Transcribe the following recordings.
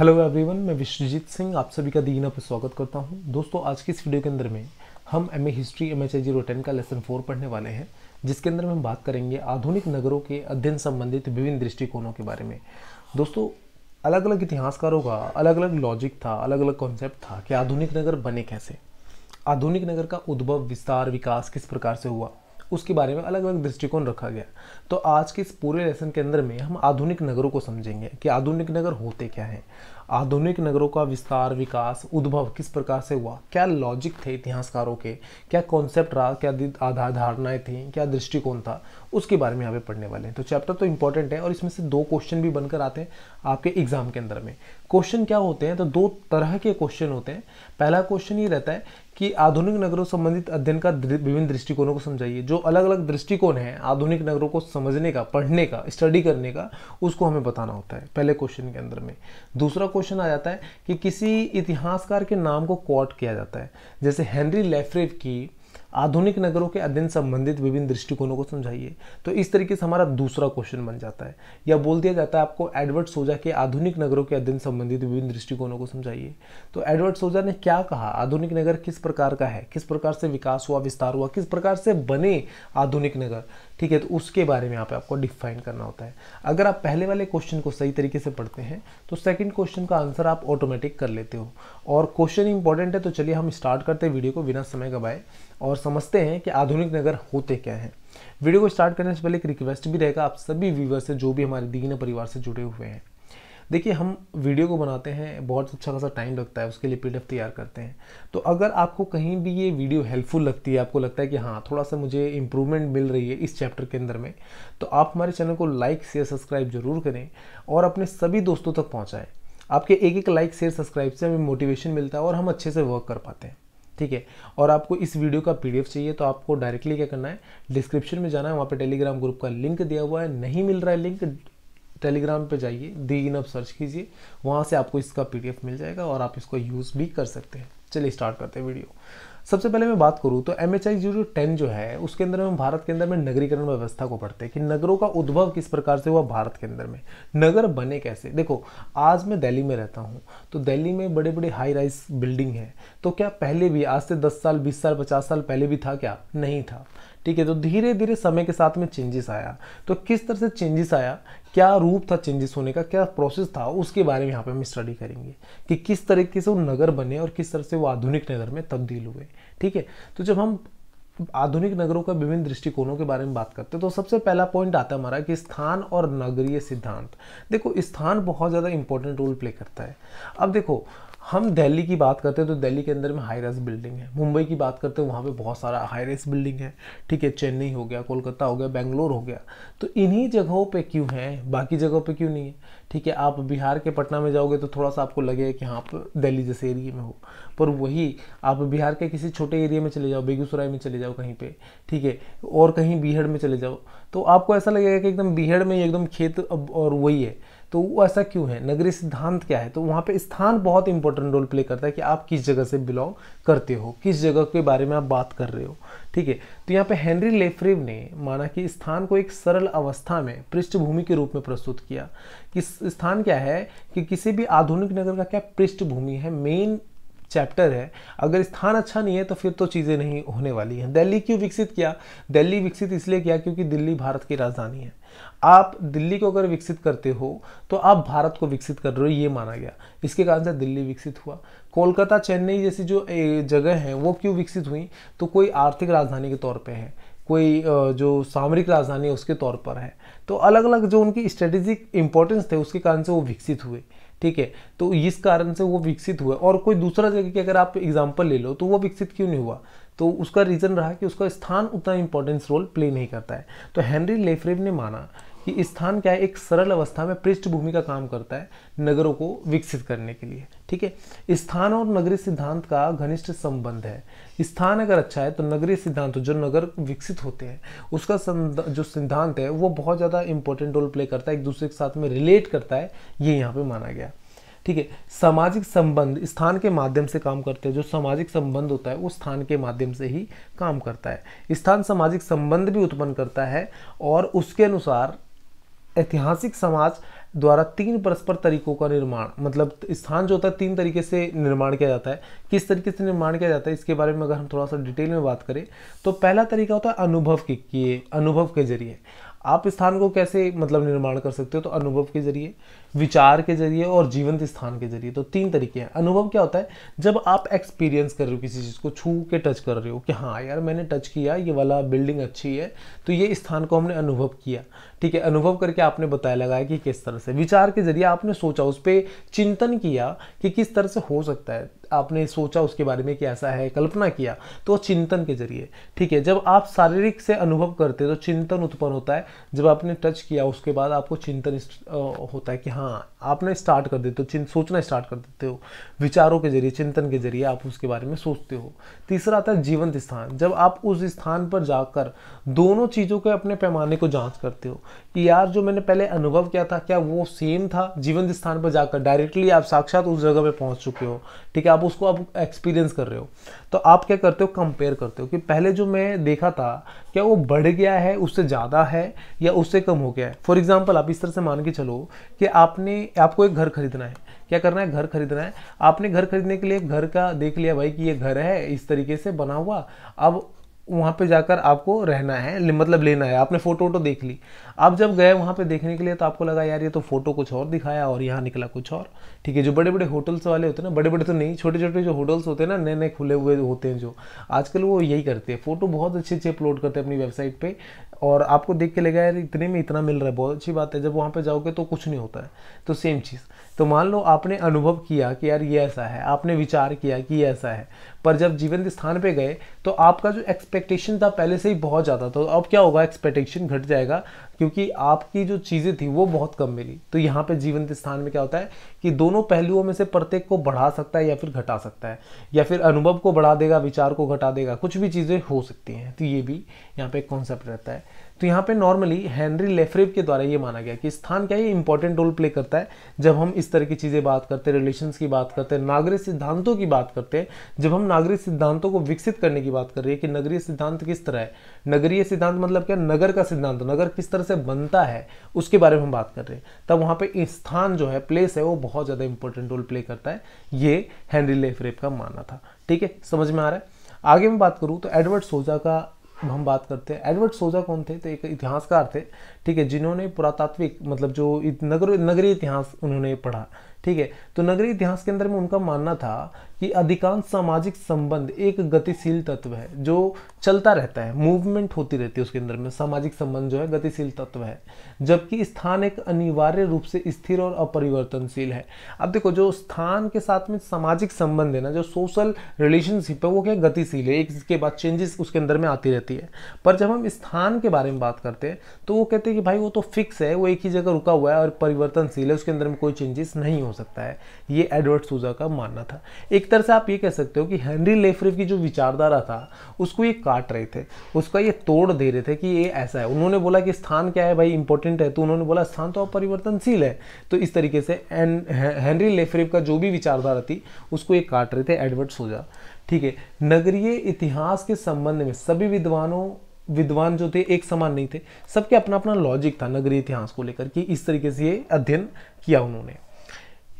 hello everyone मैं विश्वजीत सिंह आप सभी का दीना पर स्वागत करता हूं दोस्तों आज की इस वीडियो के अंदर में हम M A history M H I zero ten का लेसन फोर पढ़ने वाले हैं जिसके अंदर हम बात करेंगे आधुनिक नगरों के अध्ययन संबंधित विभिन्न दृष्टिकोणों के बारे में दोस्तों अलग अलग इतिहासकारों का अलग अलग लॉजिक था अलग अलग कॉन्सेप्ट था कि आधुनिक नगर बने कैसे आधुनिक नगर का उद्भव विस्तार विकास किस प्रकार से हुआ उसके बारे में अलग अलग दृष्टिकोण रखा गया तो आज के इस पूरे लेसन के अंदर में हम आधुनिक नगरों को समझेंगे कि आधुनिक नगर होते क्या हैं आधुनिक नगरों का विस्तार विकास उद्भव किस प्रकार से हुआ क्या लॉजिक थे इतिहासकारों के क्या कॉन्सेप्ट रहा क्या आधार धारणाएँ थी क्या दृष्टिकोण था उसके बारे में यहाँ पे पढ़ने वाले हैं तो चैप्टर तो इंपॉर्टेंट है और इसमें से दो क्वेश्चन भी बनकर आते हैं आपके एग्जाम के अंदर में क्वेश्चन क्या होते हैं तो दो तरह के क्वेश्चन होते हैं पहला क्वेश्चन ये रहता है कि आधुनिक नगरों संबंधित अध्ययन का विभिन्न दृष्टिकोणों को समझाइए जो अलग अलग दृष्टिकोण है आधुनिक नगरों को समझने का पढ़ने का स्टडी करने का उसको हमें बताना होता है पहले क्वेश्चन के अंदर में दूसरा क्वेश्चन आ जाता है कि किसी इतिहासकार के नाम को कॉट किया जाता है जैसे हेनरी लेफ्रेव की आधुनिक नगरों के अध्ययन संबंधित विभिन्न दृष्टिकोणों को समझाइए तो इस तरीके से हमारा दूसरा क्वेश्चन बन जाता है या बोल दिया जाता है आपको एडवर्ड सोजा के आधुनिक नगरों के अध्ययन संबंधित विभिन्न दृष्टिकोणों को समझाइए तो एडवर्ड सोजा ने क्या कहा आधुनिक नगर किस प्रकार का है किस प्रकार से विकास हुआ विस्तार हुआ किस प्रकार से बने आधुनिक नगर ठीक है तो उसके बारे में यहाँ पे आपको डिफाइन करना होता है अगर आप पहले वाले क्वेश्चन को सही तरीके से पढ़ते हैं तो सेकंड क्वेश्चन का आंसर आप ऑटोमेटिक कर लेते हो और क्वेश्चन इंपॉर्टेंट है तो चलिए हम स्टार्ट करते हैं वीडियो को बिना समय गवाए और समझते हैं कि आधुनिक नगर होते क्या हैं वीडियो को स्टार्ट करने से पहले एक रिक्वेस्ट भी रहेगा आप सभी व्यूवर से जो भी हमारे दीन परिवार से जुड़े हुए हैं देखिए हम वीडियो को बनाते हैं बहुत अच्छा खासा टाइम लगता है उसके लिए पी तैयार करते हैं तो अगर आपको कहीं भी ये वीडियो हेल्पफुल लगती है आपको लगता है कि हाँ थोड़ा सा मुझे इंप्रूवमेंट मिल रही है इस चैप्टर के अंदर में तो आप हमारे चैनल को लाइक शेयर सब्सक्राइब जरूर करें और अपने सभी दोस्तों तक पहुँचाएँ आपके एक एक लाइक शेयर सब्सक्राइब से हमें मोटिवेशन मिलता है और हम अच्छे से वर्क कर पाते हैं ठीक है और आपको इस वीडियो का पीडीएफ चाहिए तो आपको डायरेक्टली क्या करना है डिस्क्रिप्शन में जाना है वहाँ पे टेलीग्राम ग्रुप का लिंक दिया हुआ है नहीं मिल रहा है लिंक टेलीग्राम पे जाइए दी इन सर्च कीजिए वहाँ से आपको इसका पीडीएफ मिल जाएगा और आप इसको यूज़ भी कर सकते हैं चलिए स्टार्ट करते हैं वीडियो सबसे पहले मैं बात करूँ तो M H I zero ten जो है उसके अंदर हम भारत के अंदर में नगरीकरण व्यवस्था को पढ़ते हैं कि नगरों का उद्भव किस प्रकार से हुआ भारत के अंदर में नगर बने कैसे देखो आज मैं दिल्ली में रहता हूँ तो दिल्ली में बड़े बड़े हाई राइज बिल्डिंग है तो क्या पहले भी आज से दस साल बीस साल पचास साल पहले भी था क्या नहीं था ठीक है तो धीरे धीरे समय के साथ में चेंजेस आया तो किस तरह से चेंजेस आया क्या रूप था चेंजेस होने का क्या प्रोसेस था उसके बारे में यहाँ पे हम स्टडी करेंगे कि किस तरीके से वो नगर बने और किस तरह से वो आधुनिक नगर में तब्दील हुए ठीक है तो जब हम आधुनिक नगरों का विभिन्न दृष्टिकोणों के बारे में बात करते हैं तो सबसे पहला पॉइंट आता है हमारा कि स्थान और नगरीय सिद्धांत देखो स्थान बहुत ज़्यादा इंपॉर्टेंट रोल प्ले करता है अब देखो हम दिल्ली की बात करते हैं तो दिल्ली के अंदर में हाई रेस बिल्डिंग है मुंबई की बात करते हैं वहाँ पे बहुत सारा हाई रेस बिल्डिंग है ठीक है चेन्नई हो गया कोलकाता हो गया बेंगलोर हो गया तो इन्हीं जगहों पे क्यों है बाकी जगहों पे क्यों नहीं है ठीक है आप बिहार के पटना में जाओगे तो थोड़ा सा आपको लगेगा कि हाँ आप दिल्ली जैसे एरिए में हो पर वही आप बिहार के किसी छोटे एरिया में चले जाओ बेगूसराय में चले जाओ कहीं पर ठीक है और कहीं बीहड़ में चले जाओ तो आपको ऐसा लगेगा कि एकदम बीहड़ में एकदम खेत और वही है तो वो ऐसा क्यों है नगरीय सिद्धांत क्या है तो वहाँ पे स्थान बहुत इंपॉर्टेंट रोल प्ले करता है कि आप किस जगह से बिलोंग करते हो किस जगह के बारे में आप बात कर रहे हो ठीक है तो यहाँ पे हेनरी लेफ्रेव ने माना कि स्थान को एक सरल अवस्था में पृष्ठभूमि के रूप में प्रस्तुत किया कि स्थान क्या है कि किसी भी आधुनिक नगर का क्या पृष्ठभूमि है मेन चैप्टर है अगर स्थान अच्छा नहीं है तो फिर तो चीज़ें नहीं होने वाली हैं दिल्ली क्यों विकसित किया दिल्ली विकसित इसलिए किया क्योंकि दिल्ली भारत की राजधानी है आप दिल्ली को अगर विकसित करते हो तो आप भारत को विकसित कर रहे हो ये माना गया इसके कारण से दिल्ली विकसित हुआ कोलकाता चेन्नई जैसी जो जगह हैं वो क्यों विकसित हुई तो कोई आर्थिक राजधानी के तौर पर है कोई जो सामरिक राजधानी है उसके तौर पर है तो अलग अलग जो उनकी स्ट्रेटेजिक इंपॉर्टेंस थे उसके कारण से वो विकसित हुए ठीक है तो इस कारण से वो विकसित हुआ और कोई दूसरा जगह की अगर आप एग्जाम्पल ले लो तो वो विकसित क्यों नहीं हुआ तो उसका रीज़न रहा कि उसका स्थान उतना इंपॉर्टेंस रोल प्ले नहीं करता है तो हेनरी लेफ्रेव ने माना कि स्थान क्या है एक सरल अवस्था में पृष्ठभूमि का काम करता है नगरों को विकसित करने के लिए ठीक है स्थान और नगरीय सिद्धांत का घनिष्ठ संबंध है स्थान अगर अच्छा है तो नगरीय सिद्धांत जो नगर विकसित होते हैं उसका जो सिद्धांत है वो बहुत ज़्यादा इंपॉर्टेंट रोल प्ले करता है एक दूसरे के साथ में रिलेट करता है ये यहाँ पे माना गया ठीक है सामाजिक संबंध स्थान के माध्यम से काम करते हैं जो सामाजिक संबंध होता है वो स्थान के माध्यम से ही काम करता है स्थान सामाजिक संबंध भी उत्पन्न करता है और उसके अनुसार ऐतिहासिक समाज द्वारा तीन परस्पर तरीकों का निर्माण मतलब स्थान जो होता है तीन तरीके से निर्माण किया जाता है किस तरीके से निर्माण किया जाता है इसके बारे में अगर हम थोड़ा सा डिटेल में बात करें तो पहला तरीका होता है अनुभव के किए अनुभव के जरिए आप स्थान को कैसे मतलब निर्माण कर सकते हो तो अनुभव के जरिए विचार के जरिए और जीवंत स्थान के जरिए तो तीन तरीके हैं अनुभव क्या होता है जब आप एक्सपीरियंस कर रहे हो किसी चीज़ को छू के टच कर रहे हो कि हाँ यार मैंने टच किया ये वाला बिल्डिंग अच्छी है तो ये स्थान को हमने अनुभव किया ठीक है अनुभव करके आपने बताया लगाया कि किस तरह से विचार के जरिए आपने सोचा उस पर चिंतन किया कि किस तरह से हो सकता है आपने सोचा उसके बारे में कि ऐसा है कल्पना किया तो चिंतन के जरिए ठीक है जब आप शारीरिक से अनुभव करते हो तो चिंतन उत्पन्न होता है जब आपने टच किया उसके बाद आपको चिंतन होता है कि हाँ हाँ आपने स्टार्ट कर देते हो चिंत सोचना स्टार्ट कर देते हो विचारों के जरिए चिंतन के जरिए आप उसके बारे में सोचते हो तीसरा आता है जीवंत स्थान जब आप उस स्थान पर जाकर दोनों चीज़ों के अपने पैमाने को जांच करते हो कि यार जो मैंने पहले अनुभव किया था क्या वो सेम था जीवंत स्थान पर जाकर डायरेक्टली आप साक्षात उस जगह पर पहुँच चुके हो ठीक है आप उसको आप एक्सपीरियंस कर रहे हो तो आप क्या करते हो कंपेयर करते हो कि पहले जो मैं देखा था क्या वो बढ़ गया है उससे ज़्यादा है या उससे कम हो गया है फॉर एग्जाम्पल आप इस तरह से मान के चलो कि आपने आपको एक घर खरीदना है क्या करना है घर खरीदना है आपने घर खरीदने के लिए घर का देख लिया भाई कि ये घर है इस तरीके से बना हुआ अब वहाँ पे जाकर आपको रहना है मतलब लेना है आपने फ़ोटो वोटो देख ली आप जब गए वहाँ पे देखने के लिए तो आपको लगा यार ये तो फ़ोटो कुछ और दिखाया और यहाँ निकला कुछ और ठीक है जो बड़े बड़े होटल्स वाले होते हैं ना बड़े बड़े तो नहीं छोटे छोटे जो होटल्स होते हैं ना नए नए खुले हुए होते हैं जो आजकल वो यही करते हैं फ़ोटो बहुत अच्छे अच्छे अपलोड करते हैं अपनी वेबसाइट पर और आपको देख के लगा यार इतने में इतना मिल रहा है बहुत अच्छी बात है जब वहाँ पर जाओगे तो कुछ नहीं होता है तो सेम चीज़ तो मान लो आपने अनुभव किया कि यार ये ऐसा है आपने विचार किया कि ये ऐसा है पर जब जीवंत स्थान पे गए तो आपका जो एक्सपेक्टेशन था पहले से ही बहुत ज़्यादा था तो अब क्या होगा एक्सपेक्टेशन घट जाएगा क्योंकि आपकी जो चीज़ें थी वो बहुत कम मिली तो यहाँ पे जीवंत स्थान में क्या होता है कि दोनों पहलुओं में से प्रत्येक को बढ़ा सकता है या फिर घटा सकता है या फिर अनुभव को बढ़ा देगा विचार को घटा देगा कुछ भी चीज़ें हो सकती हैं तो ये भी यहाँ पे एक कॉन्सेप्ट रहता है तो यहाँ पे नॉर्मली हेनरी लेफ्रेव के द्वारा ये माना गया कि स्थान क्या ये इंपॉर्टेंट रोल प्ले करता है जब हम इस तरह की चीज़ें बात करते हैं रिलेशन की बात करते हैं नागरिक सिद्धांतों की बात करते हैं जब हम नागरिक सिद्धांतों को विकसित करने की बात कर रही है कि नगरीय सिद्धांत किस तरह है नगरीय सिद्धांत मतलब क्या नगर का सिद्धांत नगर किस तरह से बनता है उसके बारे में हम बात कर रहे हैं तब वहाँ पे स्थान जो है प्लेस है वो बहुत ज़्यादा इंपॉर्टेंट रोल प्ले करता है ये हेनरी लेफरेप का मानना था ठीक है समझ में आ रहा है आगे मैं बात करूँ तो एडवर्ड सोजा का हम बात करते हैं एडवर्ड सोजा कौन थे तो एक इतिहासकार थे ठीक है जिन्होंने पुरातात्विक मतलब जो नगर नगरीय इतिहास उन्होंने पढ़ा ठीक है तो नगरीय इतिहास के अंदर में उनका मानना था कि अधिकांश सामाजिक संबंध एक गतिशील तत्व है जो चलता रहता है मूवमेंट होती रहती है उसके अंदर में सामाजिक संबंध जो है गतिशील तत्व है जबकि स्थान एक अनिवार्य रूप से स्थिर और अपरिवर्तनशील है अब देखो जो स्थान के साथ में सामाजिक संबंध है ना जो सोशल रिलेशनशिप है वो क्या गतिशील है एक के बाद चेंजेस उसके अंदर में आती रहती है पर जब हम स्थान के बारे में बात करते हैं तो वो कहते हैं कि भाई वो तो फिक्स है वो एक ही जगह रुका हुआ है और परिवर्तनशील है उसके अंदर में कोई चेंजेस नहीं हो सकता है ये एडवर्ड सूजा का मानना था एक तरह से आप ये कह सकते हो कि हेनरी लेफ्रिव की जो विचारधारा था उसको ये काट रहे थे उसका ये तोड़ दे रहे थे कि ये ऐसा है उन्होंने बोला कि स्थान क्या है भाई इंपॉर्टेंट है तो उन्होंने बोला स्थान तो अपरिवर्तनशील है तो इस तरीके से हेनरी लेफ्रिव का जो भी विचारधारा थी उसको ये काट रहे थे एडवर्ड सोजा ठीक है नगरीय इतिहास के संबंध में सभी विद्वानों विद्वान जो थे एक समान नहीं थे सबके अपना अपना लॉजिक था नगरीय इतिहास को लेकर कि इस तरीके से ये अध्ययन किया उन्होंने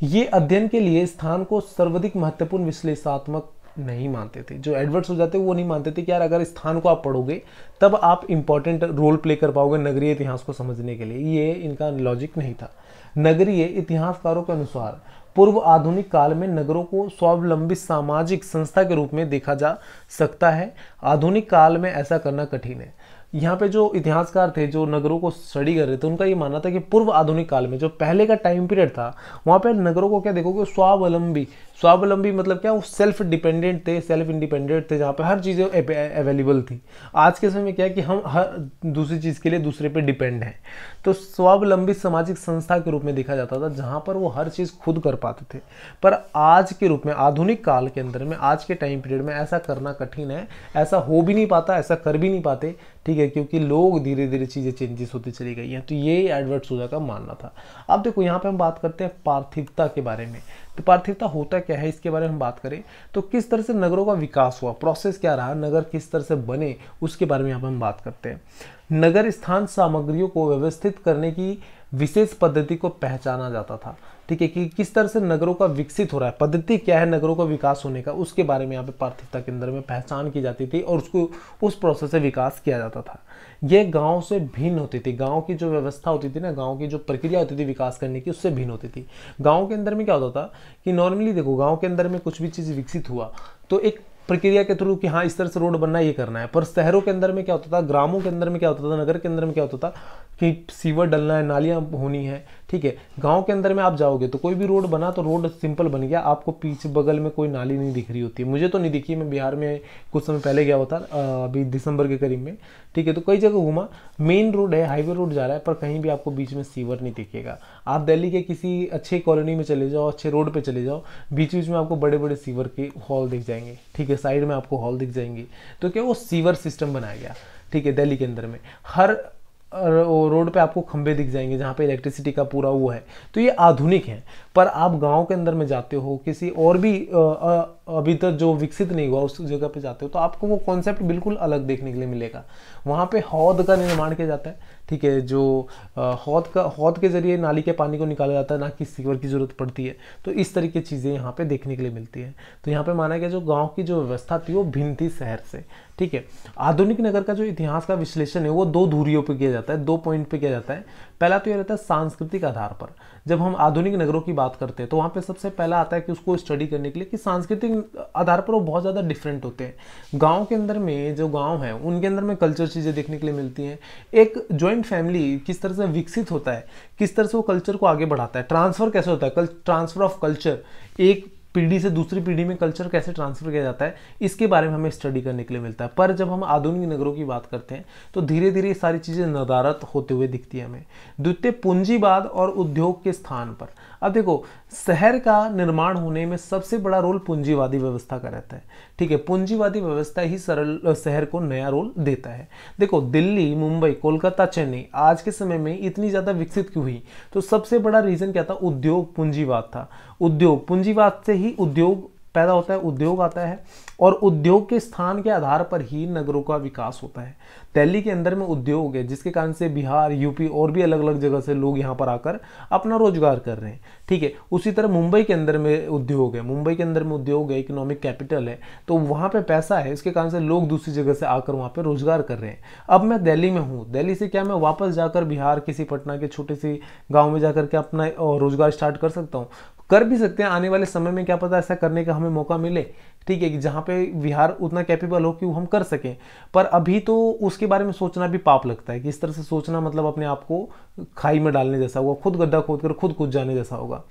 ये अध्ययन के लिए स्थान को सर्वाधिक महत्वपूर्ण विश्लेषणात्मक नहीं मानते थे जो एडवर्ड्स हो जाते वो नहीं मानते थे कि यार अगर स्थान को आप पढ़ोगे तब आप इंपॉर्टेंट रोल प्ले कर पाओगे नगरीय इतिहास को समझने के लिए ये इनका लॉजिक नहीं था नगरीय इतिहासकारों के अनुसार पूर्व आधुनिक काल में नगरों को स्वावलंबी सामाजिक संस्था के रूप में देखा जा सकता है आधुनिक काल में ऐसा करना कठिन है यहाँ पे जो इतिहासकार थे जो नगरों को स्टडी कर रहे थे उनका ये मानना था कि पूर्व आधुनिक काल में जो पहले का टाइम पीरियड था वहाँ पे नगरों को क्या देखोगे स्वावलंबी स्वावलंबी मतलब क्या वो सेल्फ डिपेंडेंट थे सेल्फ इंडिपेंडेंट थे जहाँ पे हर चीज़ें अवेलेबल थी आज के समय में क्या है कि हम हर दूसरी चीज़ के लिए दूसरे पे डिपेंड हैं तो स्वावलंबी सामाजिक संस्था के रूप में देखा जाता था जहाँ पर वो हर चीज़ खुद कर पाते थे पर आज के रूप में आधुनिक काल के अंदर में आज के टाइम पीरियड में ऐसा करना कठिन है ऐसा हो भी नहीं पाता ऐसा कर भी नहीं पाते ठीक है क्योंकि लोग धीरे धीरे चीज़ें चेंजेस होती चली गई हैं तो ये एडवर्ड सूजा का मानना था अब देखो यहाँ पे हम बात करते हैं पार्थिवता के बारे में तो पार्थिवता होता क्या है इसके बारे में हम बात करें तो किस तरह से नगरों का विकास हुआ प्रोसेस क्या रहा नगर किस तरह से बने उसके बारे में यहाँ पर हम बात करते हैं नगर स्थान सामग्रियों को व्यवस्थित करने की विशेष पद्धति को पहचाना जाता था ठीक है कि किस तरह से नगरों का विकसित हो रहा है पद्धति क्या है नगरों का विकास होने का उसके बारे में यहाँ पे पार्थिवता के अंदर में पहचान की जाती थी और उसको उस प्रोसेस से विकास किया जाता था ये गाँव से भिन्न होती थी गाँव की जो व्यवस्था होती थी ना गाँव की जो प्रक्रिया होती थी विकास करने की उससे भिन्न होती थी गाँव के अंदर में क्या होता था कि नॉर्मली देखो गाँव के अंदर में कुछ भी चीज़ विकसित हुआ तो एक प्रक्रिया के थ्रू कि हाँ इस तरह से रोड बनना ये करना है पर शहरों के अंदर में क्या होता था ग्रामों के अंदर में क्या होता था नगर के अंदर में क्या होता था कि सीवर डलना है नालियाँ होनी है ठीक है गांव के अंदर में आप जाओगे तो कोई भी रोड बना तो रोड सिंपल बन गया आपको पीछे बगल में कोई नाली नहीं दिख रही होती मुझे तो नहीं दिखी मैं बिहार में कुछ समय पहले गया होता अभी दिसंबर के करीब में ठीक है तो कई जगह घूमा मेन रोड है हाईवे रोड जा रहा है पर कहीं भी आपको बीच में सीवर नहीं दिखेगा आप दिल्ली के किसी अच्छे कॉलोनी में चले जाओ अच्छे रोड पर चले जाओ बीच बीच में आपको बड़े बड़े सीवर के हॉल दिख जाएंगे ठीक है साइड में आपको हॉल दिख जाएंगे तो क्या वो सीवर सिस्टम बनाया गया ठीक है दिल्ली के अंदर में हर रोड पे आपको खंबे दिख जाएंगे जहाँ पे इलेक्ट्रिसिटी का पूरा वो है तो ये आधुनिक है पर आप गांव के अंदर में जाते हो किसी और भी अभी तक जो विकसित नहीं हुआ उस जगह पे जाते हो तो आपको वो कॉन्सेप्ट बिल्कुल अलग देखने के लिए मिलेगा वहाँ पे हौद का निर्माण किया जाता है ठीक है जो हौद का हौद के ज़रिए नाली के पानी को निकाला जाता है ना कि सीवर की ज़रूरत पड़ती है तो इस तरह की चीज़ें यहाँ पे देखने के लिए मिलती है तो यहाँ पे माना गया जो गांव की जो व्यवस्था थी वो भिन्न थी शहर से ठीक है आधुनिक नगर का जो इतिहास का विश्लेषण है वो दो धूरियों पर किया जाता है दो पॉइंट पर किया जाता है पहला तो ये रहता है सांस्कृतिक आधार पर जब हम आधुनिक नगरों की बात करते हैं तो वहाँ पे सबसे पहला आता है कि उसको स्टडी करने के लिए कि सांस्कृतिक आधार पर वो बहुत ज़्यादा डिफरेंट होते हैं गाँव के अंदर में जो गाँव है उनके अंदर में कल्चर चीज़ें देखने के लिए मिलती हैं एक ज्वाइंट फैमिली किस तरह से विकसित होता है किस तरह से वो कल्चर को आगे बढ़ाता है ट्रांसफ़र कैसे होता है कल ट्रांसफ़र ऑफ कल्चर एक पीढ़ी से दूसरी पीढ़ी में कल्चर कैसे ट्रांसफर किया जाता है इसके बारे में हमें स्टडी करने के लिए मिलता है पर जब हम आधुनिक नगरों की बात करते हैं तो धीरे धीरे सारी चीज़ें नदारत होते हुए दिखती है हमें द्वितीय पूंजीवाद और उद्योग के स्थान पर अब देखो शहर का निर्माण होने में सबसे बड़ा रोल पूंजीवादी व्यवस्था का रहता है ठीक है पूंजीवादी व्यवस्था ही सरल शहर को नया रोल देता है देखो दिल्ली मुंबई कोलकाता चेन्नई आज के समय में इतनी ज़्यादा विकसित क्यों हुई तो सबसे बड़ा रीज़न क्या था उद्योग पूंजीवाद था उद्योग पूंजीवाद से ही उद्योग पैदा होता है उद्योग आता है और उद्योग के स्थान के आधार पर ही नगरों का विकास होता है दिल्ली के अंदर में उद्योग है जिसके कारण से बिहार यूपी और भी अलग अलग जगह से लोग यहाँ पर आकर अपना रोजगार कर रहे हैं ठीक है उसी तरह मुंबई के अंदर में उद्योग है मुंबई के अंदर में उद्योग है इकोनॉमिक कैपिटल है तो वहाँ पर पैसा है इसके कारण से लोग दूसरी जगह से आकर वहाँ पर रोजगार कर रहे हैं अब मैं दिल्ली में हूँ दिल्ली से क्या मैं वापस जाकर बिहार किसी पटना के छोटे से गाँव में जाकर के अपना रोजगार स्टार्ट कर सकता हूँ कर भी सकते हैं आने वाले समय में क्या पता ऐसा करने का हमें मौका मिले ठीक है कि जहाँ पे बिहार उतना कैपेबल हो कि वो हम कर सकें पर अभी तो उसके बारे में सोचना भी पाप लगता है कि इस तरह से सोचना मतलब अपने आप को खाई में डालने जैसा होगा खुद गड्ढा खोद कर खुद कुछ जाने जैसा होगा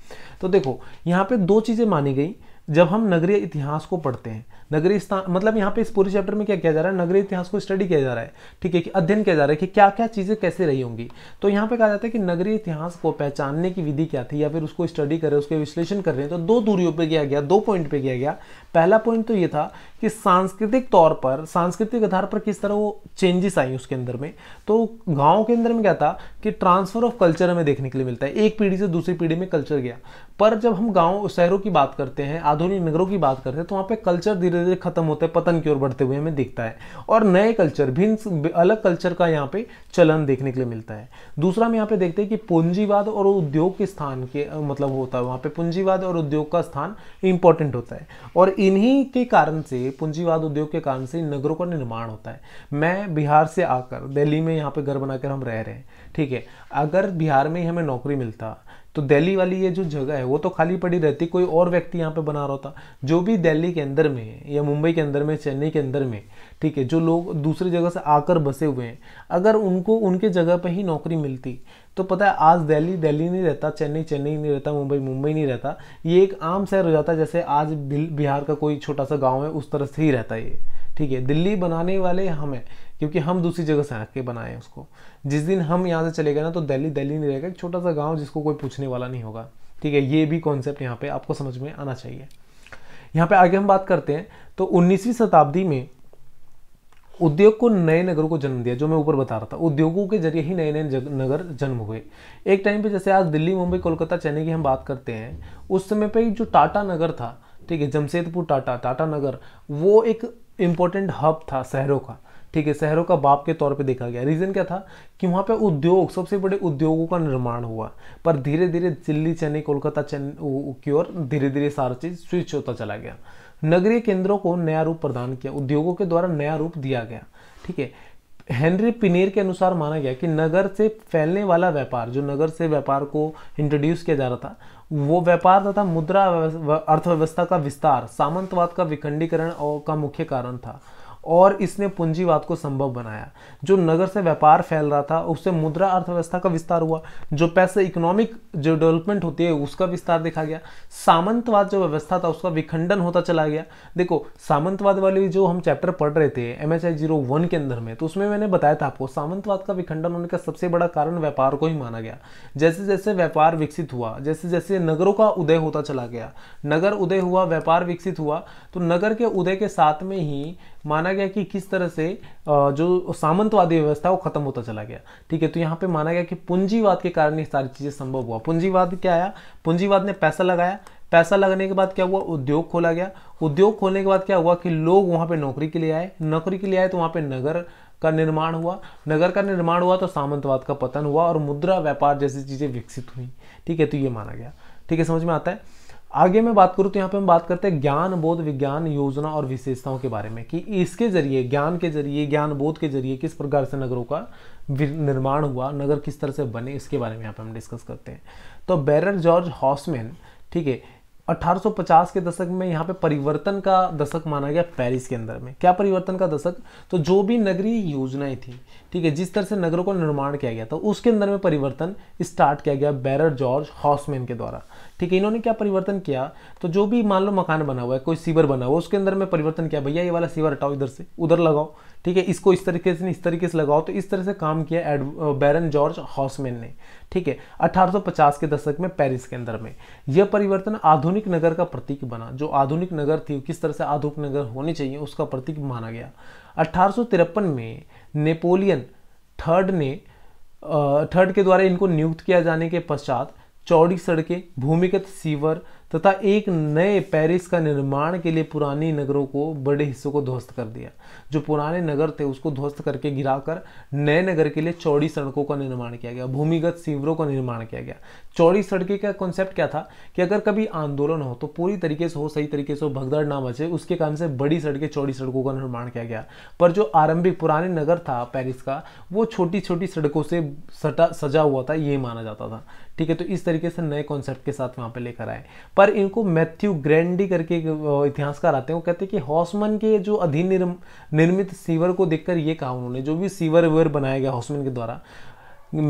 तो देखो यहाँ पे दो चीज़ें मानी गई जब हम नगरीय इतिहास को पढ़ते हैं नगरी स्थान मतलब यहाँ पे इस पूरे चैप्टर में क्या किया जा रहा है नगरीय इतिहास को स्टडी किया जा रहा है ठीक है कि अध्ययन किया जा रहा है कि क्या क्या चीज़ें कैसे रही होंगी तो यहाँ पे कहा जाता है कि नगरीय इतिहास को पहचानने की विधि क्या थी या फिर उसको स्टडी कर रहे हैं उसके विश्लेषण कर रहे हैं तो दो दूरियों पर किया गया दो पॉइंट पर किया गया पहला पॉइंट तो ये था कि सांस्कृतिक तौर पर सांस्कृतिक आधार पर किस तरह वो चेंजेस आई उसके अंदर में तो गाँव के अंदर में क्या था कि ट्रांसफर ऑफ कल्चर हमें देखने के लिए मिलता है एक पीढ़ी से दूसरी पीढ़ी में कल्चर गया पर जब हम गाँव शहरों की बात करते हैं आधुनिक नगरों की बात करते हैं तो वहाँ पर कल्चर धीरे धीरे धीरे खत्म होते हैं पतन की ओर बढ़ते हुए हमें दिखता है और नए कल्चर भिन्न अलग कल्चर का यहाँ पे चलन देखने के लिए मिलता है दूसरा हम यहाँ पे देखते हैं कि पूंजीवाद और उद्योग के स्थान के मतलब होता है वहाँ पे पूंजीवाद और उद्योग का स्थान इंपॉर्टेंट होता है और इन्हीं के कारण से पूंजीवाद उद्योग के कारण से नगरों का निर्माण होता है मैं बिहार से आकर दिल्ली में यहाँ पे घर बनाकर हम रह रहे हैं ठीक है अगर बिहार में ही हमें नौकरी मिलता तो दिल्ली वाली ये जो जगह है वो तो खाली पड़ी रहती कोई और व्यक्ति यहाँ पे बना रहा था जो भी दिल्ली के अंदर में या मुंबई के अंदर में चेन्नई के अंदर में ठीक है जो लोग दूसरी जगह से आकर बसे हुए हैं अगर उनको उनके जगह पर ही नौकरी मिलती तो पता है आज दिल्ली दिल्ली नहीं रहता चेन्नई चेन्नई नहीं रहता मुंबई मुंबई नहीं रहता ये एक आम शहर हो जाता जैसे आज बिहार का कोई छोटा सा गाँव है उस तरह से ही रहता है ये ठीक है दिल्ली बनाने वाले हमें क्योंकि हम दूसरी जगह से आके बनाए बनाए उसको जिस दिन हम यहाँ से चले गए ना तो दिल्ली दिल्ली नहीं रहेगा एक छोटा सा गाँव जिसको कोई पूछने वाला नहीं होगा ठीक है ये भी कॉन्सेप्ट यहाँ पे आपको समझ में आना चाहिए यहाँ पे आगे हम बात करते हैं तो उन्नीसवीं शताब्दी में उद्योग को नए नगरों को जन्म दिया जो मैं ऊपर बता रहा था उद्योगों के जरिए ही नए नए नगर जन्म हुए एक टाइम पे जैसे आज दिल्ली मुंबई कोलकाता चेन्नई की हम बात करते हैं उस समय पे जो टाटा नगर था ठीक है जमशेदपुर टाटा टाटा नगर वो एक इम्पोर्टेंट हब था शहरों का ठीक है शहरों का बाप के तौर पे देखा गया रीज़न क्या था कि वहाँ पे उद्योग सबसे बड़े उद्योगों का निर्माण हुआ पर धीरे धीरे दिल्ली चेन्नई कोलकाता की ओर धीरे धीरे सारा चीज़ स्विच होता चला गया नगरीय केंद्रों को नया रूप प्रदान किया उद्योगों के द्वारा नया रूप दिया गया ठीक है हेनरी पिनेर के अनुसार माना गया कि नगर से फैलने वाला व्यापार जो नगर से व्यापार को इंट्रोड्यूस किया जा रहा था वो व्यापार तथा मुद्रा अर्थव्यवस्था का विस्तार सामंतवाद का विखंडीकरण और का मुख्य कारण था और इसने पूंजीवाद को संभव बनाया जो नगर से व्यापार फैल रहा था उससे मुद्रा अर्थव्यवस्था का विस्तार हुआ जो पैसे इकोनॉमिक जो डेवलपमेंट होती है उसका विस्तार देखा गया सामंतवाद जो व्यवस्था था उसका विखंडन होता चला गया देखो सामंतवाद वाली जो हम चैप्टर पढ़ रहे थे एम एच के अंदर में तो उसमें मैंने बताया था आपको सामंतवाद का विखंडन होने का सबसे बड़ा कारण व्यापार को ही माना गया जैसे जैसे व्यापार विकसित हुआ जैसे जैसे नगरों का उदय होता चला गया नगर उदय हुआ व्यापार विकसित हुआ तो नगर के उदय के साथ में ही माना गया कि किस तरह से जो सामंतवादी व्यवस्था वो खत्म होता चला गया ठीक है तो यहाँ पे माना गया कि पूंजीवाद के कारण ये सारी चीज़ें संभव हुआ पूंजीवाद क्या आया पूंजीवाद ने पैसा लगाया पैसा लगने के बाद क्या हुआ उद्योग खोला गया उद्योग खोलने के बाद क्या हुआ कि लोग वहाँ पे नौकरी के लिए आए नौकरी के लिए आए तो वहाँ पर नगर का निर्माण हुआ नगर का निर्माण हुआ तो सामंतवाद का पतन हुआ और मुद्रा व्यापार जैसी चीज़ें विकसित हुई ठीक है तो ये माना गया ठीक है समझ में आता है आगे मैं बात करूँ तो यहाँ पे हम बात करते हैं ज्ञान बोध विज्ञान योजना और विशेषताओं के बारे में कि इसके जरिए ज्ञान के जरिए ज्ञान बोध के जरिए किस प्रकार से नगरों का निर्माण हुआ नगर किस तरह से बने इसके बारे में यहाँ पे हम डिस्कस करते हैं तो बैरर जॉर्ज हॉसमैन ठीक है 1850 के दशक में यहाँ पे परिवर्तन का दशक माना गया पेरिस के अंदर में क्या परिवर्तन का दशक तो जो भी नगरीय योजनाएं थी ठीक है जिस तरह से नगरों का निर्माण किया गया था उसके अंदर में परिवर्तन स्टार्ट किया गया बैरर जॉर्ज हॉसमैन के द्वारा ठीक है इन्होंने क्या परिवर्तन किया तो जो भी मान लो मकान बना हुआ है कोई सीवर बना हुआ है उसके अंदर में परिवर्तन किया भैया ये वाला सीवर हटाओ इधर से उधर लगाओ ठीक है इसको इस तरीके से इस तरीके से लगाओ तो इस तरह से काम किया एड बैरन जॉर्ज हॉसमैन ने ठीक है 1850 के दशक में पेरिस के अंदर में यह परिवर्तन आधुनिक नगर का प्रतीक बना जो आधुनिक नगर थी किस तरह से आधुनिक नगर होनी चाहिए उसका प्रतीक माना गया अठारह में नेपोलियन थर्ड ने थर्ड के द्वारा इनको नियुक्त किया जाने के पश्चात चौड़ी सड़कें भूमिगत सीवर तथा एक नए पेरिस का निर्माण के लिए पुराने नगरों को बड़े हिस्सों को ध्वस्त कर दिया जो पुराने नगर थे उसको ध्वस्त करके गिराकर नए नगर के लिए चौड़ी सड़कों का निर्माण किया गया भूमिगत सीवरों का निर्माण किया गया चौड़ी सड़कें का कॉन्सेप्ट क्या था कि अगर कभी आंदोलन हो तो पूरी तरीके से हो सही तरीके से हो भगदड़ ना मचे उसके कारण से बड़ी सड़कें चौड़ी सड़कों का निर्माण किया गया पर जो आरंभिक पुराने नगर था पेरिस का वो छोटी छोटी सड़कों से सटा सजा हुआ था ये माना जाता था ठीक है तो इस तरीके से नए कॉन्सेप्ट के साथ वहाँ पे लेकर आए पर इनको मैथ्यू ग्रैंडी करके इतिहासकार आते हैं वो कहते हैं कि हॉसमन के जो अधीन निर्मित सीवर को देखकर ये कहा उन्होंने जो भी सीवर वेवर बनाया गया हॉसमन के द्वारा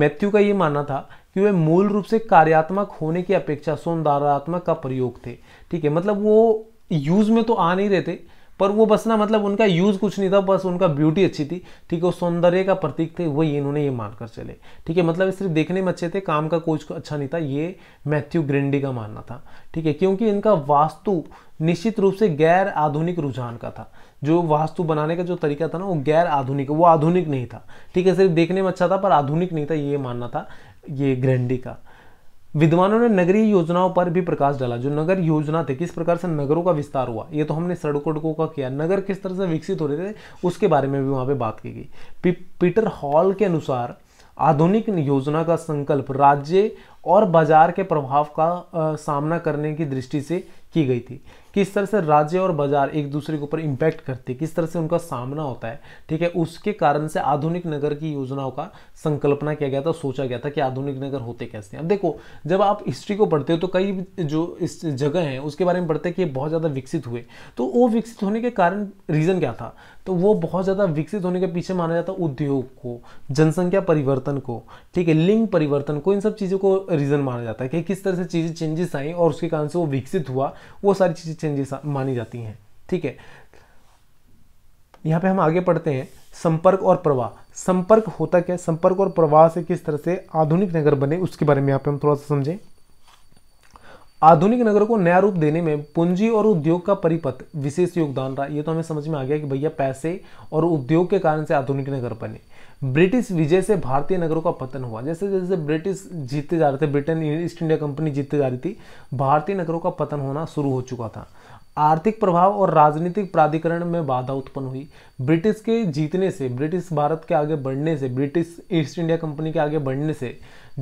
मैथ्यू का ये मानना था कि वे मूल रूप से कार्यात्मक होने की अपेक्षा सौंदर्यात्मक का प्रयोग थे ठीक है मतलब वो यूज़ में तो आ नहीं रहे थे पर वो बस ना मतलब उनका यूज़ कुछ नहीं था बस उनका ब्यूटी अच्छी थी ठीक है वो सौंदर्य का प्रतीक थे वही इन्होंने ये मानकर चले ठीक है मतलब सिर्फ देखने में अच्छे थे काम का कोच को अच्छा नहीं था ये मैथ्यू ग्रेंडी का मानना था ठीक है क्योंकि इनका वास्तु निश्चित रूप से गैर आधुनिक रुझान का था जो वास्तु बनाने का जो तरीका था ना वो गैर आधुनिक वो आधुनिक नहीं था ठीक है सिर्फ देखने में अच्छा था पर आधुनिक नहीं था ये मानना था ये ग्रेंडी का विद्वानों ने नगरीय योजनाओं पर भी प्रकाश डाला जो नगर योजना थे किस प्रकार से नगरों का विस्तार हुआ ये तो हमने सड़कों का किया नगर किस तरह से विकसित हो रहे थे उसके बारे में भी वहाँ पे बात की गई पी, पीटर हॉल के अनुसार आधुनिक योजना का संकल्प राज्य और बाजार के प्रभाव का आ, सामना करने की दृष्टि से की गई थी किस तरह से राज्य और बाजार एक दूसरे के ऊपर इंपैक्ट करते किस तरह से उनका सामना होता है ठीक है उसके कारण से आधुनिक नगर की योजनाओं का संकल्पना किया गया था सोचा गया था कि आधुनिक नगर होते कैसे अब देखो जब आप हिस्ट्री को पढ़ते हो तो कई जो इस जगह हैं उसके बारे में पढ़ते हैं कि बहुत ज़्यादा विकसित हुए तो वो विकसित होने के कारण रीज़न क्या था तो वो बहुत ज़्यादा विकसित होने के पीछे माना जाता उद्योग को जनसंख्या परिवर्तन को ठीक है लिंग परिवर्तन को इन सब चीज़ों को रीज़न माना जाता है कि किस तरह से चीज़ें चेंजेस आई और उसके कारण से वो विकसित हुआ वो सारी चीज़ें एक्सचेंजेस मानी जाती हैं ठीक है यहाँ पे हम आगे पढ़ते हैं संपर्क और प्रवाह संपर्क होता क्या संपर्क और प्रवाह से किस तरह से आधुनिक नगर बने उसके बारे में यहाँ पे हम थोड़ा सा समझें आधुनिक नगर को नया रूप देने में पूंजी और उद्योग का परिपथ विशेष योगदान रहा यह तो हमें समझ में आ गया कि भैया पैसे और उद्योग के कारण से आधुनिक नगर बने ब्रिटिश विजय से भारतीय नगरों का पतन हुआ जैसे जैसे ब्रिटिश जीतते जा रहे थे ब्रिटेन ईस्ट इंडिया कंपनी जीतते जा रही थी भारतीय नगरों का पतन होना शुरू हो चुका था आर्थिक प्रभाव और राजनीतिक प्राधिकरण में बाधा उत्पन्न हुई ब्रिटिश के जीतने से ब्रिटिश भारत के आगे बढ़ने से ब्रिटिश ईस्ट इंडिया कंपनी के आगे बढ़ने से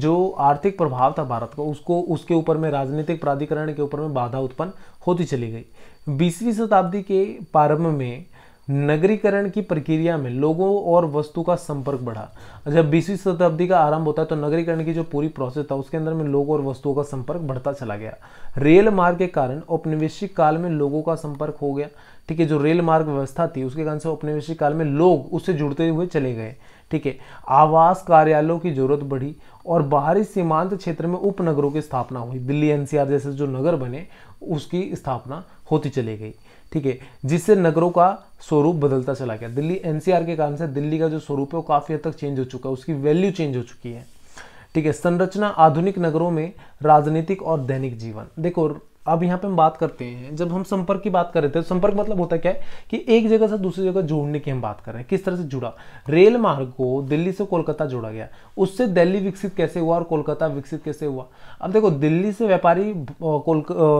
जो आर्थिक प्रभाव था भारत का उसको उसके ऊपर में राजनीतिक प्राधिकरण के ऊपर में बाधा उत्पन्न होती चली गई बीसवीं शताब्दी के प्रारंभ में नगरीकरण की प्रक्रिया में लोगों और वस्तु का संपर्क बढ़ा जब बीसवीं शताब्दी का आरंभ होता है तो नगरीकरण की जो पूरी प्रोसेस था उसके अंदर में लोगों और वस्तुओं का संपर्क बढ़ता चला गया रेल मार्ग के कारण औपनिवेशिक काल में लोगों का संपर्क हो गया ठीक है जो रेल मार्ग व्यवस्था थी उसके कारण से औपनिवेशिक काल में लोग उससे जुड़ते हुए चले गए ठीक है आवास कार्यालयों की जरूरत बढ़ी और बाहरी सीमांत क्षेत्र में उपनगरों की स्थापना हुई दिल्ली एनसीआर जैसे जो नगर बने उसकी स्थापना होती चली गई ठीक है जिससे नगरों का स्वरूप बदलता चला गया दिल्ली एनसीआर के कारण से दिल्ली का जो स्वरूप है वो काफ़ी हद तक चेंज हो चुका है उसकी वैल्यू चेंज हो चुकी है ठीक है संरचना आधुनिक नगरों में राजनीतिक और दैनिक जीवन देखो अब यहाँ पे हम बात करते हैं जब हम संपर्क की बात कर रहे थे तो संपर्क मतलब होता क्या है कि एक जगह से दूसरी जगह जोड़ने की हम बात कर रहे हैं किस तरह से जुड़ा रेल मार्ग को दिल्ली से कोलकाता जोड़ा गया उससे दिल्ली विकसित कैसे हुआ और कोलकाता विकसित कैसे हुआ अब देखो दिल्ली से व्यापारी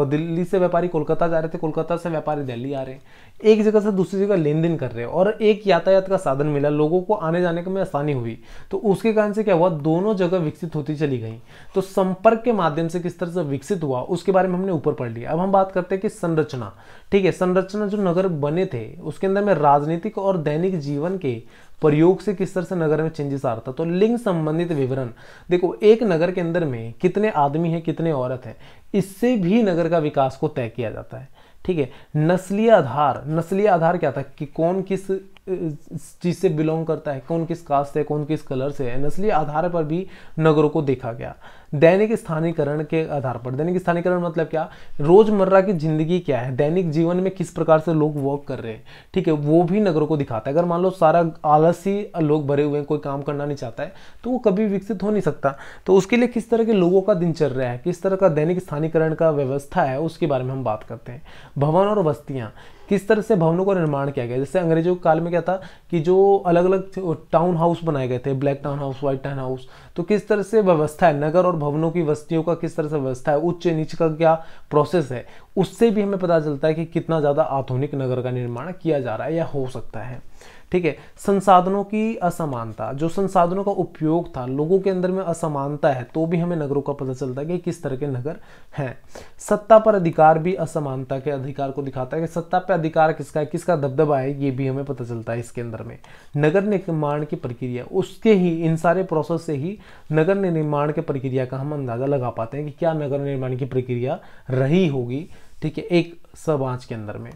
दिल्ली से व्यापारी कोलकाता जा रहे थे कोलकाता से व्यापारी दिल्ली आ रहे हैं एक जगह से दूसरी जगह लेन देन कर रहे हो और एक यातायात का साधन मिला लोगों को आने जाने में आसानी हुई तो उसके कारण से क्या हुआ दोनों जगह विकसित होती चली गई तो संपर्क के माध्यम से किस तरह से विकसित हुआ उसके बारे में हमने ऊपर पढ़ लिया अब हम बात करते हैं कि संरचना ठीक है संरचना जो नगर बने थे उसके अंदर में राजनीतिक और दैनिक जीवन के प्रयोग से किस तरह से नगर में चेंजेस आ रहा था तो लिंग संबंधित विवरण देखो एक नगर के अंदर में कितने आदमी हैं कितने औरत हैं इससे भी नगर का विकास को तय किया जाता है ठीक है नस्लीय आधार नस्लीय आधार क्या था कि कौन किस चीज़ से बिलोंग करता है कौन किस कास्ट से कौन किस कलर से है नस्ली आधार पर भी नगरों को देखा गया दैनिक स्थानीकरण के आधार पर दैनिक स्थानीकरण मतलब क्या रोजमर्रा की जिंदगी क्या है दैनिक जीवन में किस प्रकार से लोग वर्क कर रहे हैं ठीक है वो भी नगरों को दिखाता है अगर मान लो सारा आलसी लोग भरे हुए हैं कोई काम करना नहीं चाहता है तो वो कभी विकसित हो नहीं सकता तो उसके लिए किस तरह के लोगों का दिनचर्या है किस तरह का दैनिक स्थानीकरण का व्यवस्था है उसके बारे में हम बात करते हैं भवन और बस्तियाँ किस तरह से भवनों का निर्माण किया गया जैसे अंग्रेजों के काल में क्या था कि जो अलग अलग टाउन हाउस बनाए गए थे black town house white town house तो किस तरह से व्यवस्था है नगर और भवनों की बस्तियों का किस तरह से व्यवस्था है उच्च नीच का क्या प्रोसेस है उससे भी हमें पता चलता है कि कितना ज़्यादा आधुनिक नगर का निर्माण किया जा रहा है या हो सकता है ठीक है संसाधनों की असमानता जो संसाधनों का उपयोग था लोगों के अंदर में असमानता है तो भी हमें नगरों का पता चलता है कि किस तरह के नगर हैं सत्ता पर अधिकार भी असमानता के अधिकार को दिखाता है कि सत्ता पर अधिकार किसका है किसका दबदबा है ये भी हमें पता चलता है इसके अंदर में नगर निर्माण की प्रक्रिया उसके ही इन सारे प्रोसेस से ही नगर निर्माण की प्रक्रिया का हम अंदाजा लगा पाते हैं कि क्या नगर निर्माण की प्रक्रिया रही होगी ठीक है एक समाज के अंदर में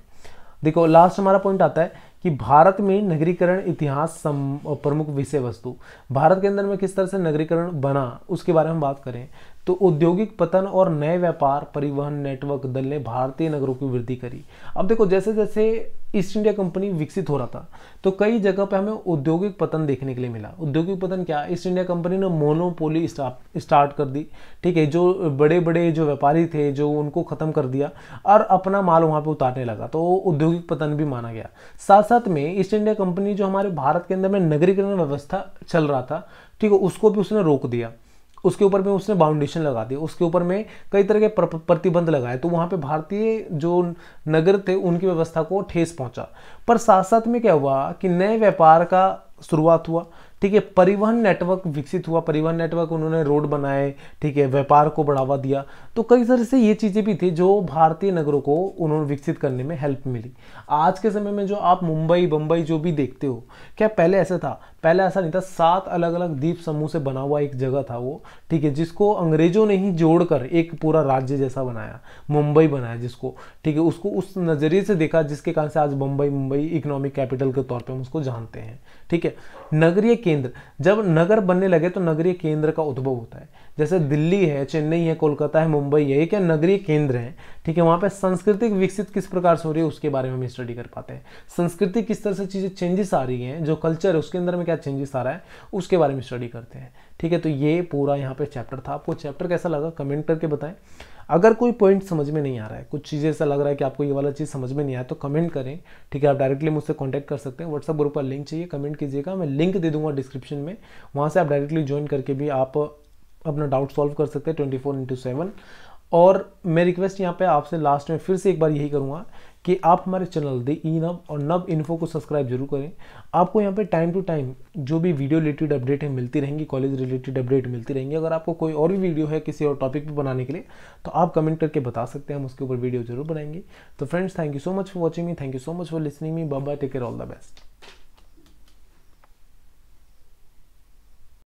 देखो लास्ट हमारा पॉइंट आता है कि भारत में नगरीकरण इतिहास प्रमुख विषय वस्तु भारत के अंदर में किस तरह से नगरीकरण बना उसके बारे में बात करें तो औद्योगिक पतन और नए व्यापार परिवहन नेटवर्क दल ने भारतीय नगरों की वृद्धि करी अब देखो जैसे जैसे ईस्ट इंडिया कंपनी विकसित हो रहा था तो कई जगह पे हमें औद्योगिक पतन देखने के लिए मिला औद्योगिक पतन क्या ईस्ट इंडिया कंपनी ने मोनोपोली स्टार्ट कर दी ठीक है जो बड़े बड़े जो व्यापारी थे जो उनको ख़त्म कर दिया और अपना माल वहाँ पे उतारने लगा तो औद्योगिक पतन भी माना गया साथ साथ में ईस्ट इंडिया कंपनी जो हमारे भारत के अंदर में नगरीकरण व्यवस्था चल रहा था ठीक है उसको भी उसने रोक दिया उसके ऊपर में उसने बाउंडेशन लगा दी उसके ऊपर में कई तरह के प्रतिबंध लगाए तो वहाँ पे भारतीय जो नगर थे उनकी व्यवस्था को ठेस पहुँचा पर साथ साथ में क्या हुआ कि नए व्यापार का शुरुआत हुआ ठीक है परिवहन नेटवर्क विकसित हुआ परिवहन नेटवर्क उन्होंने रोड बनाए ठीक है व्यापार को बढ़ावा दिया तो कई तरह से ये चीज़ें भी थी जो भारतीय नगरों को उन्होंने विकसित करने में हेल्प मिली आज के समय में जो आप मुंबई बम्बई जो भी देखते हो क्या पहले ऐसा था पहले ऐसा नहीं था सात अलग अलग द्वीप समूह से बना हुआ एक जगह था वो ठीक है जिसको अंग्रेजों ने ही जोड़कर एक पूरा राज्य जैसा बनाया मुंबई बनाया जिसको ठीक है उसको उस नज़रिए से देखा जिसके कारण से आज मुंबई मुंबई इकोनॉमिक कैपिटल के तौर पर हम उसको जानते हैं ठीक है नगरीय केंद्र जब नगर बनने लगे तो नगरीय केंद्र का उद्भव होता है जैसे दिल्ली है चेन्नई है कोलकाता है मुंबई है ये क्या नगरीय केंद्र है ठीक है वहाँ पे संस्कृति विकसित किस प्रकार से हो रही है उसके बारे में हम स्टडी कर पाते हैं संस्कृति किस तरह से चीज़ें चेंजेस आ रही हैं जो कल्चर है उसके अंदर में क्या चेंजेस आ रहा है उसके बारे में स्टडी करते हैं ठीक है तो ये पूरा यहाँ पर चैप्टर था आपको चैप्टर कैसा लगा कमेंट करके बताएं अगर कोई पॉइंट समझ में नहीं आ रहा है कुछ चीज़ें ऐसा लग रहा है कि आपको ये वाला चीज़ समझ में नहीं आया तो कमेंट करें ठीक है आप डायरेक्टली मुझसे कॉन्टैक्ट कर सकते हैं व्हाट्सअप ग्रुप पर लिंक चाहिए कमेंट कीजिएगा मैं लिंक दे दूंगा डिस्क्रिप्शन में वहाँ से आप डायरेक्टली ज्वाइन करके भी आप अपना डाउट सॉल्व कर सकते हैं ट्वेंटी फोर इंटू सेवन और मैं रिक्वेस्ट यहाँ पे आपसे लास्ट में फिर से एक बार यही करूँगा कि आप हमारे चैनल द ई नब और नब इन्फो को सब्सक्राइब जरूर करें आपको यहाँ पे टाइम टू टाइम जो भी वीडियो रिलेटेड अपडेट है मिलती रहेंगी कॉलेज रिलेटेड अपडेट मिलती रहेंगी अगर आपको कोई और भी वीडियो है किसी और टॉपिक पर बनाने के लिए तो आप कमेंट करके बता सकते हैं हम उसके ऊपर वीडियो जरूर बनाएंगे तो friends thank you so much for watching me thank you so much for listening me bye take care all the best